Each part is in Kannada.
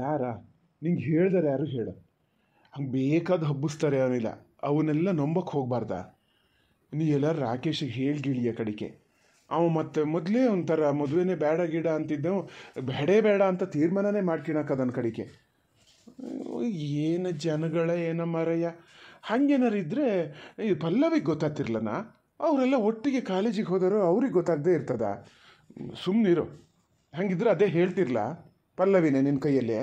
ಯಾರ ನಿಂಗೆ ಹೇಳ್ದಾರೆ ಯಾರು ಹೇಳು ಹಂಗೆ ಬೇಕಾದ ಹಬ್ಬಿಸ್ತಾರೆ ಅವನಿಲ್ಲ ಅವನ್ನೆಲ್ಲ ನಂಬಕ್ಕೆ ಹೋಗ್ಬಾರ್ದ ನೀ ಎಲ್ಲ ರಾಕೇಶಿಗೆ ಹೇಳಿ ಗಿಳಿಯ ಕಡಿಕೆ ಅವ ಮತ್ತೆ ಮೊದಲೇ ಒಂಥರ ಮದುವೆನೇ ಬೇಡ ಗಿಡ ಅಂತಿದ್ದವು ಬೇಡೇ ಬೇಡ ಅಂತ ತೀರ್ಮಾನನೇ ಮಾಡ್ಕೊಳಕ್ಕೆ ನನ್ನ ಕಡಿಕೆ ಏನು ಜನಗಳ ಏನ ಮರಯ್ಯ ಹಂಗೇನಾರು ಇದ್ದರೆ ಈ ಪಲ್ಲವಿಗೆ ಗೊತ್ತಾಗ್ತಿರ್ಲನ ಅವರೆಲ್ಲ ಒಟ್ಟಿಗೆ ಕಾಲೇಜಿಗೆ ಹೋದರು ಅವ್ರಿಗೆ ಗೊತ್ತಾಗದೇ ಇರ್ತದ ಸುಮ್ಮನಿರು ಹಂಗಿದ್ರೆ ಅದೇ ಹೇಳ್ತಿರ್ಲ ಪಲ್ಲವಿನೇ ನಿನ್ನ ಕೈಯಲ್ಲಿ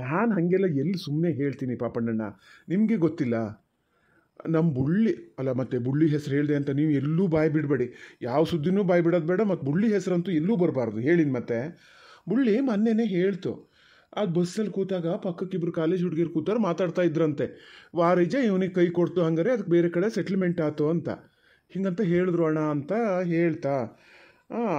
ನಾನು ಹಾಗೆಲ್ಲ ಎಲ್ಲಿ ಸುಮ್ಮನೆ ಹೇಳ್ತೀನಿ ಪಾಪಣ್ಣಣ್ಣ ನಿಮಗೆ ಗೊತ್ತಿಲ್ಲ ನಮ್ಮ ಬುಳ್ಳಿ ಅಲ್ಲ ಮತ್ತು ಬುಳ್ಳಿ ಹೆಸರು ಹೇಳಿದೆ ಅಂತ ನೀವು ಎಲ್ಲೂ ಬಾಯಿ ಬಿಡಬೇಡಿ ಯಾವ ಸುದ್ದಿನೂ ಬಾಯಿ ಬಿಡೋದು ಬೇಡ ಮತ್ತು ಬುಳ್ಳಿ ಹೆಸರಂತೂ ಎಲ್ಲೂ ಬರಬಾರ್ದು ಹೇಳಿನ ಮತ್ತೆ ಬುಳ್ಳಿ ಮೊನ್ನೆನೇ ಹೇಳ್ತು ಅದು ಬಸ್ಸಲ್ಲಿ ಕೂತಾಗ ಪಕ್ಕಕ್ಕಿಬ್ರು ಕಾಲೇಜ್ ಹುಡುಗಿರು ಕೂತಾರು ಮಾತಾಡ್ತಾ ಇದ್ರಂತೆ ವಾರಿಜ ಇವನಿಗೆ ಕೈ ಕೊಡ್ತು ಹಂಗಾರೆ ಅದಕ್ಕೆ ಬೇರೆ ಕಡೆ ಸೆಟ್ಲ್ಮೆಂಟ್ ಆಯ್ತು ಅಂತ ಹಿಂಗಂತ ಹೇಳಿದ್ರು ಅಣ್ಣ ಅಂತ ಹೇಳ್ತಾ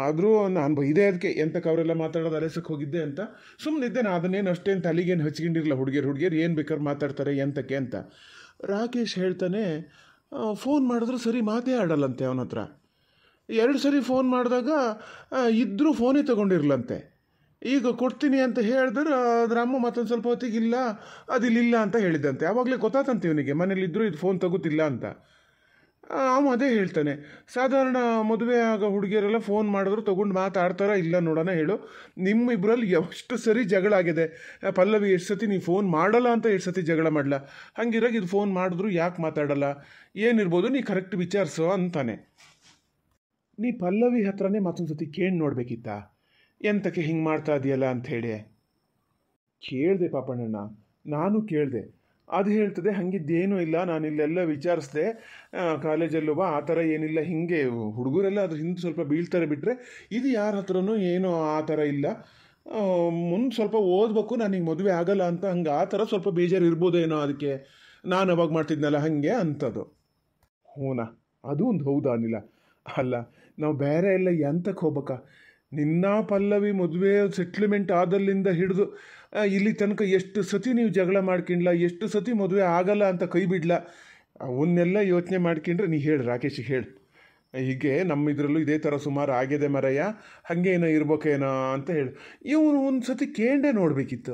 ಆದರೂ ನಾನು ಇದೆ ಅದಕ್ಕೆ ಎಂತಕ್ಕೆ ಅವರೆಲ್ಲ ಮಾತಾಡೋದು ಅಲೆಸಕ್ಕೆ ಹೋಗಿದ್ದೆ ಅಂತ ಸುಮ್ಮನಿದ್ದೆ ನಾನು ಅದನ್ನೇನು ಅಷ್ಟೇನು ತಲೆಗೇನು ಹಚ್ಕೊಂಡಿರಲಿಲ್ಲ ಹುಡುಗಿಯರು ಹುಡುಗಿಯರು ಏನು ಬೇಕಾದ್ರೆ ಮಾತಾಡ್ತಾರೆ ಎಂತಕ್ಕೆ ಅಂತ ರಾಕೇಶ್ ಹೇಳ್ತಾನೆ ಫೋನ್ ಮಾಡಿದ್ರು ಸರಿ ಮಾತೇ ಆಡಲ್ಲಂತೆ ಅವನ ಹತ್ರ ಎರಡು ಸರಿ ಫೋನ್ ಮಾಡಿದಾಗ ಇದ್ದರೂ ಫೋನೇ ತೊಗೊಂಡಿರ್ಲಂತೆ ಈಗ ಕೊಡ್ತೀನಿ ಅಂತ ಹೇಳಿದ್ರೆ ಅಮ್ಮ ಮತ್ತೊಂದು ಸ್ವಲ್ಪ ಹೊತ್ತಿಗೆ ಇಲ್ಲ ಅದಿಲ್ಲ ಅಂತ ಹೇಳಿದಂತೆ ಆವಾಗಲೇ ಗೊತ್ತಾತಂತೆ ಇವನಿಗೆ ಇದ್ದರೂ ಇದು ಫೋನ್ ತಗೋತಿಲ್ಲ ಅಂತ ಅವನು ಅದೇ ಹೇಳ್ತಾನೆ ಸಾಧಾರಣ ಮದುವೆ ಆಗ ಹುಡುಗಿಯರೆಲ್ಲ ಫೋನ್ ಮಾಡಿದ್ರು ತೊಗೊಂಡು ಮಾತಾಡ್ತಾರ ಇಲ್ಲ ನೋಡೋಣ ಹೇಳು ನಿಮ್ಮ ಇಬ್ಬರಲ್ಲಿ ಎಷ್ಟು ಸರಿ ಜಗಳ ಆಗಿದೆ ಪಲ್ಲವಿ ಎಷ್ಟು ಸತಿ ನೀವು ಫೋನ್ ಮಾಡಲ್ಲ ಅಂತ ಎಷ್ಟು ಸತಿ ಜಗಳ ಮಾಡಲ್ಲ ಹಂಗಿರಾಗ ಇದು ಫೋನ್ ಮಾಡಿದ್ರು ಯಾಕೆ ಮಾತಾಡಲ್ಲ ಏನಿರ್ಬೋದು ನೀ ಕರೆಕ್ಟ್ ವಿಚಾರಿಸೋ ಅಂತಾನೆ ನೀ ಪಲ್ಲವಿ ಹತ್ರನೇ ಮತ್ತೊಂದು ಸತಿ ಕೇಳಿ ನೋಡಬೇಕಿತ್ತಾ ಎಂತಕ್ಕೆ ಹಿಂಗೆ ಮಾಡ್ತಾ ಇದೆಯಲ್ಲ ಅಂಥೇಳಿ ಕೇಳಿದೆ ಪಾಪಣ್ಣಣ್ಣ ನಾನು ಕೇಳಿದೆ ಅದು ಹೇಳ್ತದೆ ಹಾಗಿದ್ದೇನೂ ಇಲ್ಲ ನಾನಿಲ್ಲೆಲ್ಲ ವಿಚಾರಿಸಿದೆ ಬಾ ಆ ಥರ ಏನಿಲ್ಲ ಹಿಂಗೆ ಹುಡುಗರೆಲ್ಲ ಅದ್ರ ಹಿಂದೆ ಸ್ವಲ್ಪ ಬೀಳ್ತಾರೆ ಬಿಟ್ಟರೆ ಇದು ಯಾರ ಹತ್ರನೂ ಏನೋ ಆ ಥರ ಇಲ್ಲ ಮುಂದೆ ಸ್ವಲ್ಪ ಓದಬೇಕು ನನಗೆ ಮದುವೆ ಆಗಲ್ಲ ಅಂತ ಹಂಗೆ ಆ ಥರ ಸ್ವಲ್ಪ ಬೇಜಾರು ಇರ್ಬೋದೇನೋ ಅದಕ್ಕೆ ನಾನು ಅವಾಗ ಮಾಡ್ತಿದ್ನಲ್ಲ ಹಾಗೆ ಅಂಥದ್ದು ಹೂನಾ ಅದು ಒಂದು ಹೌದಾ ಅನಿಲ ಅಲ್ಲ ನಾವು ಬೇರೆ ಎಲ್ಲ ಎಂತಕ್ಕೆ ಹೋಗ್ಬೇಕಾ ನಿನ್ನ ಪಲ್ಲವಿ ಮದುವೆ ಸೆಟ್ಲ್ಮೆಂಟ್ ಆದಲ್ಲಿಂದ ಹಿಡಿದು ಇಲ್ಲಿ ತನಕ ಎಷ್ಟು ಸತಿ ನೀವು ಜಗಳ ಮಾಡ್ಕೊಂಡ್ಲ ಎಷ್ಟು ಸತಿ ಮದುವೆ ಆಗಲ್ಲ ಅಂತ ಕೈ ಬಿಡ್ಲ ಅವನ್ನೆಲ್ಲ ಯೋಚನೆ ಮಾಡ್ಕೊಂಡ್ರೆ ನೀ ಹೇಳಿ ರಾಕೇಶ್ ಹೇಳಿ ಹೀಗೆ ನಮ್ಮ ಇದರಲ್ಲೂ ಇದೇ ಥರ ಸುಮಾರು ಆಗಿದೆ ಮರಯ್ಯ ಹಾಗೆ ಏನೋ ಇರ್ಬೇಕೇನೋ ಅಂತ ಹೇಳಿ ಇವನು ಒಂದು ಸತಿ ಕೇಂಡೆ ನೋಡಬೇಕಿತ್ತು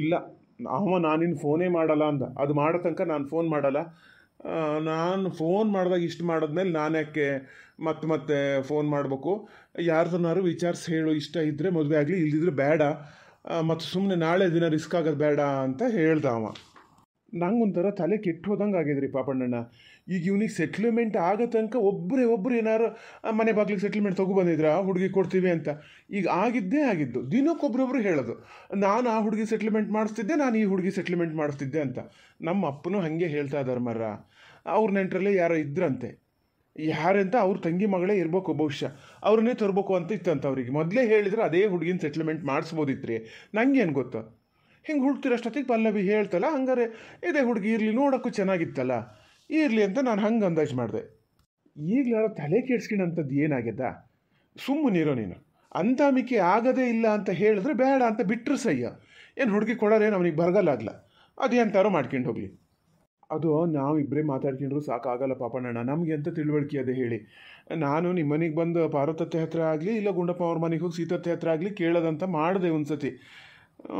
ಇಲ್ಲ ಅವ ನಾನಿನ್ನು ಫೋನೇ ಮಾಡಲ್ಲ ಅಂದ ಅದು ಮಾಡೋ ತನಕ ನಾನು ಫೋನ್ ಮಾಡಲ್ಲ ನಾನು ಫೋನ್ ಮಾಡಿದಾಗ ಇಷ್ಟು ಮಾಡಿದ್ಮೇಲೆ ನಾನು ಯಾಕೆ ಮತ್ತೆ ಮತ್ತೆ ಫೋನ್ ಮಾಡಬೇಕು ಯಾರ್ದನ್ನಾರು ವಿಚಾರಿಸಿ ಹೇಳು ಇಷ್ಟ ಇದ್ದರೆ ಮದುವೆ ಆಗಲಿ ಇಲ್ಲದಿದ್ರೆ ಬೇಡ ಮತ್ತು ಸುಮ್ಮನೆ ನಾಳೆ ದಿನ ರಿಸ್ಕ್ ಆಗೋದು ಬೇಡ ಅಂತ ಹೇಳ್ದ ಅವ ಒಂಥರ ತಲೆ ಕೆಟ್ಟು ಹೋದಂಗೆ ಆಗಿದ್ರಿ ಪಾಪಣ್ಣಣ್ಣ ಈಗ ಇವ್ನಿಗೆ ಸೆಟ್ಲ್ಮೆಂಟ್ ಆಗೋ ತನಕ ಒಬ್ಬರೇ ಒಬ್ಬರು ಏನಾರು ಮನೆ ಬಾಗಿಲಿಗೆ ಸೆಟ್ಲ್ಮೆಂಟ್ ತಗೊ ಹುಡುಗಿ ಕೊಡ್ತೀವಿ ಅಂತ ಈಗ ಆಗಿದ್ದೇ ಆಗಿದ್ದು ದಿನಕ್ಕೊಬ್ಬರೊಬ್ಬರು ಹೇಳೋದು ನಾನು ಆ ಹುಡುಗಿ ಸೆಟ್ಲ್ಮೆಂಟ್ ಮಾಡಿಸ್ತಿದ್ದೆ ನಾನು ಈ ಹುಡುಗಿ ಸೆಟ್ಲ್ಮೆಂಟ್ ಮಾಡಿಸ್ತಿದ್ದೆ ಅಂತ ನಮ್ಮ ಅಪ್ಪನೂ ಹಾಗೆ ಹೇಳ್ತಾ ಇದ್ದಾರೆ ಮರ ಅವ್ರ ನೆಂಟರಲ್ಲೇ ಯಾರೋ ಇದ್ರಂತೆ ಯಾರಂತ ಅವ್ರ ತಂಗಿ ಮಗಳೇ ಇರಬೇಕು ಬಹುಶಃ ಅವ್ರನ್ನೇ ತರಬೇಕು ಅಂತ ಇತ್ತಂತ ಅವ್ರಿಗೆ ಮೊದಲೇ ಹೇಳಿದ್ರೆ ಅದೇ ಹುಡುಗಿನ ಸೆಟ್ಲ್ಮೆಂಟ್ ಮಾಡಿಸ್ಬೋದಿತ್ತು ರೀ ನಂಗೇನು ಗೊತ್ತು ಹಿಂಗೆ ಹುಡ್ತಿರೋಷ್ಟೊತ್ತಿಗೆ ಪಲ್ಲವಿ ಹೇಳ್ತಲ್ಲ ಹಂಗಾರೆ ಇದೇ ಹುಡುಗಿ ಇರಲಿ ನೋಡೋಕ್ಕೂ ಚೆನ್ನಾಗಿತ್ತಲ್ಲ ಇರಲಿ ಅಂತ ನಾನು ಹಂಗೆ ಅಂದಾಜು ಮಾಡಿದೆ ಈಗಲಾರ ತಲೆ ಕೆಡ್ಸ್ಕೊಂಡಂಥದ್ದು ಏನಾಗ್ಯದ ಸುಮ್ಮನಿರೋ ನೀನು ಅಂಥಾಮಿಕೆ ಆಗದೇ ಇಲ್ಲ ಅಂತ ಹೇಳಿದ್ರೆ ಬೇಡ ಅಂತ ಬಿಟ್ಟರು ಸಯ್ಯ ಏನು ಹುಡುಗಿ ಕೊಡೋರೇನು ಅವನಿಗೆ ಬರಗಲ್ಲಾಗಲ್ಲ ಅದು ಎಂತಾರೋ ಮಾಡ್ಕೊಂಡು ಹೋಗಲಿ ಅದು ನಾವಿಬ್ಬರೇ ಮಾತಾಡ್ಕೊಂಡ್ರು ಸಾಕಾಗಲ್ಲ ಪಾಪಣ್ಣ ನಮಗೆ ಎಂಥ ತಿಳುವಳಿಕೆ ಅದೇ ಹೇಳಿ ನಾನು ನಿಮ್ಮ ಮನೆಗೆ ಬಂದು ಪಾರ್ವತತ್ತೆ ಹತ್ರ ಆಗಲಿ ಇಲ್ಲ ಗುಂಡಪ್ಪ ಅವ್ರ ಮನೆಗೆ ಹೋಗಿ ಸೀತತ್ತೆ ಹತ್ರ ಆಗಲಿ ಕೇಳೋದಂತ ಮಾಡಿದೆ ಒಂದ್ಸತಿ ಸತಿ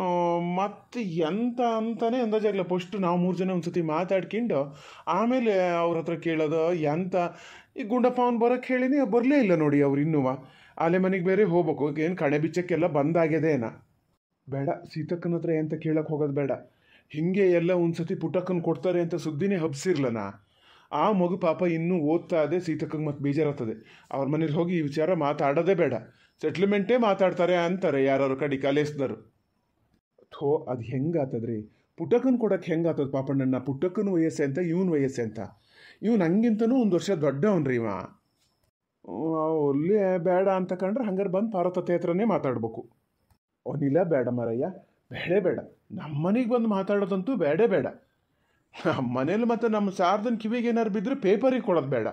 ಮತ್ತು ಎಂತ ಅಂತಲೇ ಅಂದಾಜಾಗಲ್ಲ ಫಸ್ಟ್ ನಾವು ಮೂರು ಜನ ಒಂದ್ಸತಿ ಮಾತಾಡ್ಕೊಂಡು ಆಮೇಲೆ ಅವ್ರ ಹತ್ರ ಕೇಳೋದು ಎಂತ ಈ ಗುಂಡಪ್ಪ ಅವ್ನು ಬರೋಕ್ಕೆ ಹೇಳಿನಿ ಬರಲೇ ಇಲ್ಲ ನೋಡಿ ಅವ್ರು ಇನ್ನೂ ಅಲೆ ಮನೆಗೆ ಬೇರೆ ಹೋಗ್ಬೇಕು ಏನು ಕಣೆ ಬಿಚ್ಚಕ್ಕೆಲ್ಲ ಬಂದಾಗ್ಯದೇನ ಬೇಡ ಸೀತಕ್ಕನ ಹತ್ರ ಎಂತ ಕೇಳಕ್ಕೆ ಹೋಗೋದು ಬೇಡ ಹಿಂಗೆ ಎಲ್ಲ ಒಂದ್ಸತಿ ಪುಟಕ್ಕನ ಕೊಡ್ತಾರೆ ಅಂತ ಸುದ್ದಿನೇ ಹಬ್ಸಿರ್ಲನ ಆ ಮಗು ಪಾಪ ಇನ್ನೂ ಓದ್ತಾ ಇದೆ ಸೀತಕ್ಕಂಗೆ ಮತ್ತೆ ಬೇಜಾರಾಗ್ತದೆ ಅವ್ರ ಮನೇಲಿ ಹೋಗಿ ಈ ವಿಚಾರ ಮಾತಾಡೋದೇ ಬೇಡ ಸೆಟ್ಲ್ಮೆಂಟೇ ಮಾತಾಡ್ತಾರೆ ಅಂತಾರೆ ಯಾರು ಕಡಿ ಕಲೇಸ್ದರು ಥೋ ಅದು ಹೆಂಗಾತದ್ರಿ ಹೆಂಗೆ ಕೊಡಕ್ಕೆ ಹೆಂಗಾತದ ನನ್ನ ಪುಟ್ಟಕ್ಕನ ವಯಸ್ಸೆ ಅಂತ ಇವನ್ ವಯಸ್ಸೆ ಅಂತ ಇವನು ಹಂಗಿಂತನೂ ಒಂದು ವರ್ಷ ದೊಡ್ಡವನ್ರಿ ಇವ ಒಲ್ಲಿ ಬೇಡ ಅಂತ ಕಂಡ್ರೆ ಹಂಗಾರೆ ಬಂದು ಪಾರ್ವತತೆ ಹತ್ರನೇ ಮಾತಾಡ್ಬೇಕು ಅವನಿಲ್ಲ ಬೇಡ ಮಾರಯ್ಯ ಬೇಡೇ ಬೇಡ ನಮ್ಮನೆಗೆ ಬಂದು ಮಾತಾಡೋದಂತೂ ಬೇಡೇ ಬೇಡ ನಮ್ಮ ಮನೇಲಿ ಮತ್ತು ನಮ್ಮ ಸಾರ್ದನ ಕಿವಿಗೆ ಏನಾರು ಬಿದ್ದರೆ ಪೇಪರಿಗೆ ಕೊಡೋದು ಬೇಡ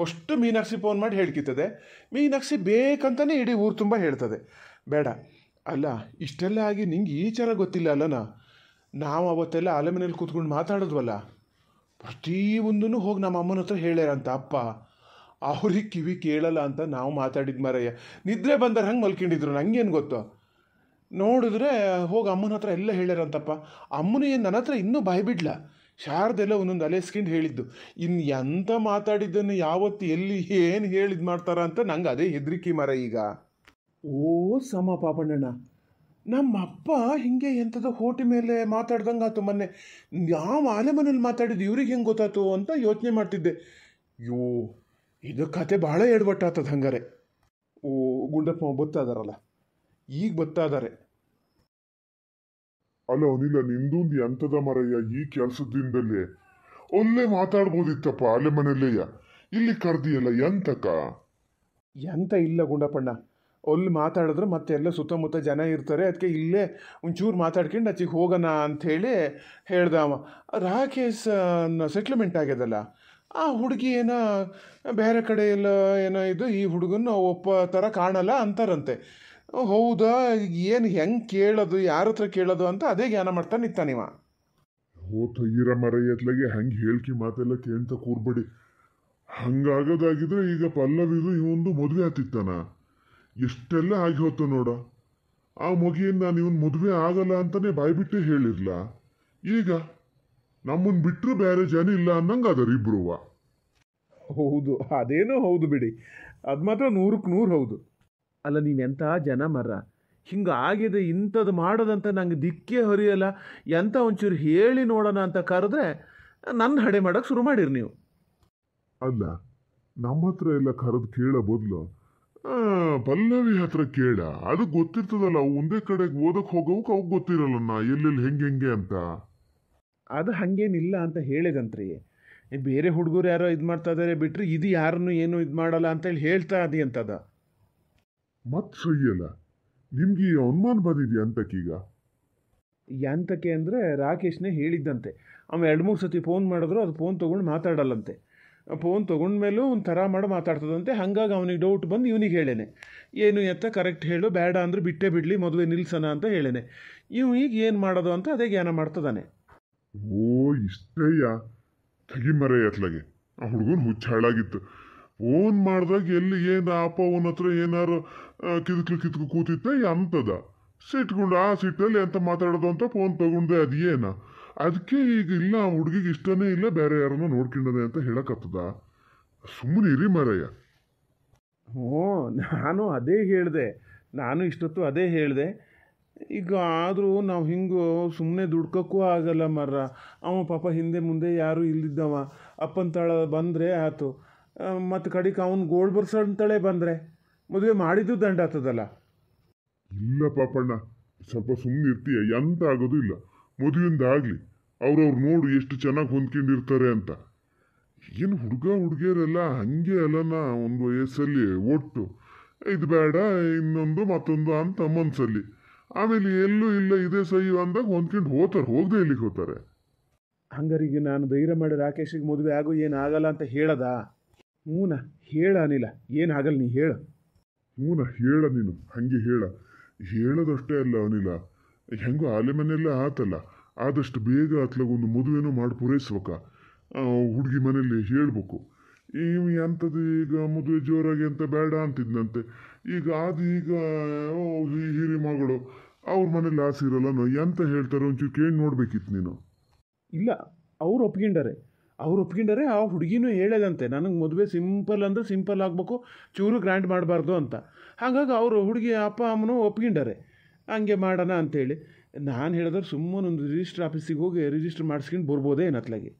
ಫಸ್ಟು ಮೀನಾಕ್ಷಿ ಫೋನ್ ಮಾಡಿ ಹೇಳ್ಕಿತ್ತದೆ ಮೀನಾಕ್ಷಿ ಬೇಕಂತಲೇ ಇಡೀ ಊರು ತುಂಬ ಹೇಳ್ತದೆ ಬೇಡ ಅಲ್ಲ ಇಷ್ಟೆಲ್ಲ ಆಗಿ ನಿಂಗೆ ಈ ಥರ ಗೊತ್ತಿಲ್ಲ ಅಲ್ಲನಾ ನಾವು ಅವತ್ತೆಲ್ಲ ಆಲೆ ಮನೇಲಿ ಕೂತ್ಕೊಂಡು ಮಾತಾಡಿದ್ವಲ್ಲ ಪ್ರತಿಯೊಂದೂ ಹೋಗಿ ನಮ್ಮ ಅಮ್ಮನ ಹತ್ರ ಹೇಳ್ಯಾರಂತ ಅಪ್ಪ ಅವ್ರಿಗೆ ಕಿವಿ ಕೇಳಲ್ಲ ಅಂತ ನಾವು ಮಾತಾಡಿದ್ ಮಾರಯ್ಯ ನಿದ್ರೆ ಬಂದರೆ ಹಂಗೆ ಮಲ್ಕೊಂಡಿದ್ರು ನಂಗೇನು ಗೊತ್ತು ನೋಡಿದ್ರೆ ಹೋಗಿ ಅಮ್ಮನ ಹತ್ರ ಎಲ್ಲ ಹೇಳ್ಯಾರಂತಪ್ಪ ಅಮ್ಮನ ಏನು ನನ್ನ ಹತ್ರ ಇನ್ನೂ ಬಾಯ್ಬಿಡ್ಲ ಶಾರದೆಲ್ಲ ಒಂದೊಂದು ಅಲೆಸ್ಕಿಂದು ಹೇಳಿದ್ದು ಇನ್ನು ಎಂಥ ಮಾತಾಡಿದ್ದನ್ನು ಯಾವತ್ತು ಎಲ್ಲಿ ಏನು ಹೇಳಿದ್ ಮಾಡ್ತಾರ ಅಂತ ನಂಗೆ ಅದೇ ಹೆದ್ರಿಕೆ ಮರ ಈಗ ಓ ಸಮ ಪಾಪಣ್ಣಣ್ಣ ನಮ್ಮ ಅಪ್ಪ ಹಿಂಗೆ ಎಂಥದ್ದು ಹೋಟಿ ಮೇಲೆ ಮಾತಾಡ್ದಂಗೆ ಆಯ್ತು ಮೊನ್ನೆ ಯಾವ ಆಲೆ ಮನೇಲಿ ಮಾತಾಡಿದ್ದು ಇವ್ರಿಗೆ ಹೆಂಗೆ ಗೊತ್ತಾಯ್ತು ಅಂತ ಯೋಚನೆ ಮಾಡ್ತಿದ್ದೆ ಯೋ ಇದು ಕತೆ ಭಾಳ ಆತದ ಹಂಗಾರೆ ಓ ಗುಂಡಪ್ಪ ಗೊತ್ತಾದಾರಲ್ಲ ಈಗ ಬತ್ತಾ ಇದ್ದಾರೆ ಅಲ್ಲ ಅವನಿಲ್ಲ ನಿಂದೊಂದು ಎಂಥದ ಮರಯ್ಯ ಈ ಕೆಲಸದಿಂದಲೇ ಒಳ್ಳೆ ಮಾತಾಡ್ಬೋದಿತ್ತಪ್ಪ ಅಲೆ ಮನೆಯಲ್ಲೇಯ ಇಲ್ಲಿ ಕರ್ದಿಯಲ್ಲ ಎಂತಕ ಎಂತ ಇಲ್ಲ ಗುಂಡಪ್ಪಣ್ಣ ಅಲ್ಲಿ ಮಾತಾಡಿದ್ರೆ ಮತ್ತೆ ಎಲ್ಲ ಸುತ್ತಮುತ್ತ ಜನ ಇರ್ತಾರೆ ಅದಕ್ಕೆ ಇಲ್ಲೇ ಒಂಚೂರು ಮಾತಾಡ್ಕೊಂಡು ಅಚ್ಚಿಗೆ ಹೋಗೋಣ ಅಂಥೇಳಿ ಹೇಳ್ದ ಅವ ರಾಕೇಶ್ ಸೆಟ್ಲ್ಮೆಂಟ್ ಆಗ್ಯದಲ್ಲ ಆ ಹುಡುಗಿ ಏನೋ ಬೇರೆ ಕಡೆ ಎಲ್ಲ ಏನೋ ಇದು ಈ ಹುಡುಗನ ಒಪ್ಪ ಥರ ಕಾಣಲ್ಲ ಅಂತಾರಂತೆ ಹೌದಾ ಏನು ಹೆಂಗೆ ಕೇಳೋದು ಯಾರ ಹತ್ರ ಕೇಳೋದು ಅಂತ ಅದೇ ಜ್ಞಾನ ಮಾಡ್ತಾ ನಿಂತಾನಿವ ಹೋ ತಗಿರ ಮರೆಯತ್ಲಾಗೆ ಹಂಗೆ ಹೇಳ್ಕಿ ಮಾತೆಲ್ಲ ಕೇಳ್ತಾ ಕೂರ್ಬೇಡಿ ಹಂಗಾಗೋದಾಗಿದ್ರೆ ಈಗ ಪಲ್ಲವಿದು ಇವೊಂದು ಮದುವೆ ಆತಿತ್ತಾನ ಎಷ್ಟೆಲ್ಲ ಆಗಿ ಹೋತು ನೋಡ ಆ ಮಗಿಯನ್ನು ನಾನು ಇವನು ಮದುವೆ ಆಗಲ್ಲ ಅಂತಾನೆ ಬಾಯ್ಬಿಟ್ಟೆ ಹೇಳಿರ್ಲ ಈಗ ನಮ್ಮನ್ನು ಬಿಟ್ಟರು ಬೇರೆ ಜನ ಇಲ್ಲ ಅನ್ನಂಗೆ ಅದರ ಇಬ್ಬರುವ ಹೌದು ಅದೇನೋ ಹೌದು ಬಿಡಿ ಅದು ಮಾತ್ರ ನೂರಕ್ಕೆ ನೂರು ಹೌದು ಅಲ್ಲ ನೀವೆಂಥ ಜನ ಮರ ಹಿಂಗಾಗಿದೆ ಇಂಥದ್ದು ಮಾಡೋದಂತ ನಂಗೆ ದಿಕ್ಕೇ ಹರಿಯಲ್ಲ ಎಂಥ ಒಂಚೂರು ಹೇಳಿ ನೋಡೋಣ ಅಂತ ಕರೆದ್ರೆ ನನ್ನ ಹಡೆ ಮಾಡೋಕ್ಕೆ ಶುರು ಮಾಡಿರಿ ನೀವು ಅಲ್ಲ ನಮ್ಮ ಹತ್ರ ಎಲ್ಲ ಕರೆದು ಕೇಳ ಬದಲು ಪಲ್ಲವಿ ಹತ್ರ ಕೇಳ ಅದು ಗೊತ್ತಿರ್ತದಲ್ಲ ಒಂದೇ ಕಡೆಗೆ ಓದಕ್ಕೆ ಹೋಗೋಕೆ ಅವು ಗೊತ್ತಿರಲ್ಲ ಎಲ್ಲೆಲ್ಲಿ ಹೆಂಗೆ ಹೆಂಗೆ ಅಂತ ಅದು ಹಾಗೇನಿಲ್ಲ ಅಂತ ಹೇಳಿದಂತ್ರಿ ಬೇರೆ ಹುಡುಗರು ಯಾರೋ ಇದು ಮಾಡ್ತಾ ಇದ್ದಾರೆ ಬಿಟ್ಟರೆ ಇದು ಯಾರನ್ನು ಏನು ಇದು ಮಾಡಲ್ಲ ಅಂತೇಳಿ ಹೇಳ್ತಾ ಅದಿ ಅಂತದ ಮತ್ತೆ ಸುಯ್ಯಲ್ಲ ನಿಮ್ಗೆ ಈ ಅನುಮಾನ ಬಂದಿದ್ಯಾ ಅಂತಕ್ಕೀಗ ಯಾಂತಕ್ಕೆ ಅಂದರೆ ರಾಕೇಶ್ನೇ ಹೇಳಿದ್ದಂತೆ ಅವ ಎರಡು ಮೂರು ಸತಿ ಫೋನ್ ಮಾಡಿದ್ರು ಅದು ಫೋನ್ ತೊಗೊಂಡು ಮಾತಾಡಲ್ಲಂತೆ ಫೋನ್ ತೊಗೊಂಡ್ಮೇಲೂ ಒಂದು ಥರ ಮಾಡಿ ಮಾತಾಡ್ತದಂತೆ ಹಾಗಾಗಿ ಅವನಿಗೆ ಡೌಟ್ ಬಂದು ಇವನಿಗೆ ಹೇಳೇನೆ ಏನು ಎತ್ತ ಕರೆಕ್ಟ್ ಹೇಳು ಬೇಡ ಅಂದ್ರೆ ಬಿಟ್ಟೇ ಬಿಡಲಿ ಮೊದಲು ನಿಲ್ಸನ ಅಂತ ಹೇಳೇನೆ ಇವು ಈಗ ಏನು ಮಾಡೋದು ಅಂತ ಅದೇ ಜ್ಞಾನ ಮಾಡ್ತದಾನೆ ಓ ತಗಿ ತೆಗಿಮರೆ ಅತ್ಲಗೆ ಆ ಹುಡುಗನ ಹುಚ್ಚ ಹಾಳಾಗಿತ್ತು ಫೋನ್ ಮಾಡಿದಾಗ ಎಲ್ಲಿ ಏನು ಅಪ್ಪ ಅವನ ಹತ್ರ ಏನಾರು ಕಿದ್ಕು ಕಿದ್ಕು ಕೂತಿತ್ತ ಅಂತದ ಸಿಟ್ಕೊಂಡು ಆ ಸಿಟ್ಟಲ್ಲಿ ಎಂತ ಮಾತಾಡೋದು ಅಂತ ಫೋನ್ ತಗೊಂಡೆ ಅದೇನ ಅದಕ್ಕೆ ಈಗ ಇಲ್ಲ ಆ ಹುಡುಗಿಗೆ ಇಷ್ಟನೇ ಇಲ್ಲ ಬೇರೆ ಯಾರನ್ನ ನೋಡ್ಕೊಂಡದೆ ಅಂತ ಹೇಳಕತ್ತದ ಸುಮ್ಮನೆ ಇರಿ ಮರಯ್ಯ ಹ್ಞೂ ನಾನು ಅದೇ ಹೇಳಿದೆ ನಾನು ಇಷ್ಟೊತ್ತು ಅದೇ ಹೇಳಿದೆ ಈಗ ಆದರೂ ನಾವು ಹಿಂಗ ಸುಮ್ಮನೆ ದುಡ್ಕೋಕ್ಕೂ ಆಗಲ್ಲ ಮರ ಅವ ಪಾಪ ಹಿಂದೆ ಮುಂದೆ ಯಾರು ಇಲ್ಲಿದ್ದವ ಅಪ್ಪಂತಾಳ ಬಂದರೆ ಆತು ಮತ್ತು ಕಡಿಕ ಅವ್ನು ಗೋಲ್ಡ್ ಬರ್ಸಂತಳೆ ಬಂದರೆ ಮದುವೆ ಮಾಡಿದ್ದು ದಂಡ ಆತದಲ್ಲ ಇಲ್ಲ ಪಾಪಣ್ಣ ಸ್ವಲ್ಪ ಸುಮ್ಮನೆ ಇರ್ತೀಯ ಎಂತ ಆಗೋದು ಇಲ್ಲ ಮದುವೆಯಿಂದ ಆಗಲಿ ಅವ್ರವ್ರು ನೋಡು ಎಷ್ಟು ಚೆನ್ನಾಗಿ ಹೊಂದ್ಕೊಂಡಿರ್ತಾರೆ ಅಂತ ಏನು ಹುಡುಗ ಹುಡುಗಿಯರೆಲ್ಲ ಹಂಗೆ ಅಲ್ಲನ ಒಂದು ವಯಸ್ಸಲ್ಲಿ ಒಟ್ಟು ಇದು ಬೇಡ ಇನ್ನೊಂದು ಮತ್ತೊಂದು ಅಂತ ಮನಸ್ಸಲ್ಲಿ ಆಮೇಲೆ ಎಲ್ಲೂ ಇಲ್ಲ ಇದೇ ಸಹಿ ಅಂದಾಗ ಹೊಂದ್ಕೊಂಡು ಹೋಗ್ತಾರೆ ಹೋಗದೆ ಇಲ್ಲಿಗೆ ಹೋಗ್ತಾರೆ ಹಂಗಾರಿಗೆ ನಾನು ಧೈರ್ಯ ಮಾಡಿ ರಾಕೇಶಿಗೆ ಮದುವೆ ಆಗೋ ಏನಾಗಲ್ಲ ಅಂತ ಹೇಳದಾ ಮೂನ ಹೇಳ ಅನಿಲ ಏನು ಆಗಲ್ಲ ನೀ ಹೇಳ ಮೂನ ಹೇಳ ನೀನು ಹಾಗೆ ಹೇಳ ಹೇಳೋದಷ್ಟೇ ಅಲ್ಲ ಅನಿಲ ಹೆಂಗೋ ಆಲೆ ಮನೆಯಲ್ಲೇ ಆತಲ್ಲ ಆದಷ್ಟು ಬೇಗ ಆತ್ಲಗೊಂದು ಒಂದು ಮದುವೆನೂ ಮಾಡಿ ಪೂರೈಸ್ಬೇಕ ಹುಡುಗಿ ಮನೆಯಲ್ಲಿ ಹೇಳಬೇಕು ಇವು ಎಂಥದ್ದು ಈಗ ಮದುವೆ ಜೋರಾಗಿ ಅಂತ ಬೇಡ ಅಂತಿದ್ನಂತೆ ಈಗ ಅದು ಈಗ ಹಿರಿ ಮಗಳು ಅವ್ರ ಮನೇಲಿ ಆಸೆ ಇರಲ್ಲ ಎಂತ ಹೇಳ್ತಾರೋ ಒಂಚೂರು ಕೇಳಿ ನೋಡ್ಬೇಕಿತ್ತು ನೀನು ಇಲ್ಲ ಅವ್ರು ಒಪ್ಕೊಂಡಾರೆ ಅವ್ರು ಒಪ್ಕೊಂಡರೆ ಆ ಹುಡುಗಿನೂ ಹೇಳದಂತೆ ನನಗೆ ಮದುವೆ ಸಿಂಪಲ್ ಅಂದರೆ ಸಿಂಪಲ್ ಆಗಬೇಕು ಚೂರು ಗ್ರ್ಯಾಂಡ್ ಮಾಡಬಾರ್ದು ಅಂತ ಹಾಗಾಗಿ ಅವರು ಹುಡುಗಿ ಅಪ್ಪ ಅಮ್ಮನೂ ಒಪ್ಕೊಂಡಾರೆ ಹಂಗೆ ಮಾಡೋಣ ಅಂತೇಳಿ ನಾನು ಹೇಳಿದ್ರೆ ಸುಮ್ಮನೆ ಒಂದು ರಿಜಿಸ್ಟ್ರ್ ಆಫೀಸಿಗೆ ಹೋಗಿ ರಿಜಿಸ್ಟ್ರ್ ಮಾಡಿಸ್ಕೊಂಡು ಬರ್ಬೋದೇ ಏನತ್ಲಾಗಿ